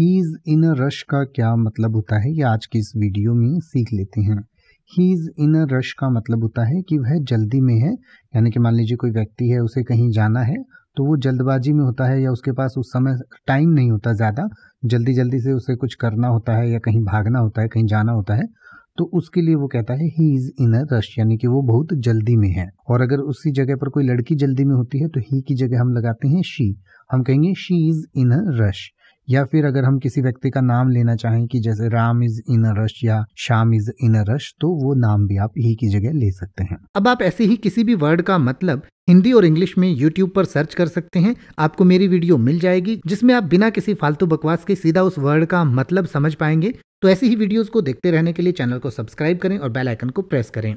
he is in a rush का क्या मतलब होता है ये आज की इस वीडियो में सीख लेते हैं he is in a rush का मतलब होता है कि वह जल्दी में है यानी कि मान लीजिए कोई व्यक्ति है उसे कहीं जाना है तो वो जल्दबाजी में होता है या उसके पास उस समय टाइम नहीं होता ज़्यादा जल्दी जल्दी से उसे कुछ करना होता है या कहीं भागना होता है कहीं जाना होता है तो उसके लिए वो कहता है he is in a rush यानी कि वो बहुत जल्दी में है और अगर उसी जगह पर कोई लड़की जल्दी में होती है तो ही की जगह हम लगाते हैं शी हम कहेंगे she is in a rush या फिर अगर हम किसी व्यक्ति का नाम लेना चाहें कि जैसे राम इज इन रश या शाम इज इन रश तो वो नाम भी आप यही की जगह ले सकते हैं अब आप ऐसे ही किसी भी वर्ड का मतलब हिंदी और इंग्लिश में यूट्यूब पर सर्च कर सकते हैं आपको मेरी वीडियो मिल जाएगी जिसमें आप बिना किसी फालतू बकवास के सीधा उस वर्ड का मतलब समझ पाएंगे तो ऐसी ही वीडियोस को देखते रहने के लिए चैनल को सब्सक्राइब करें और बेल आइकन को प्रेस करें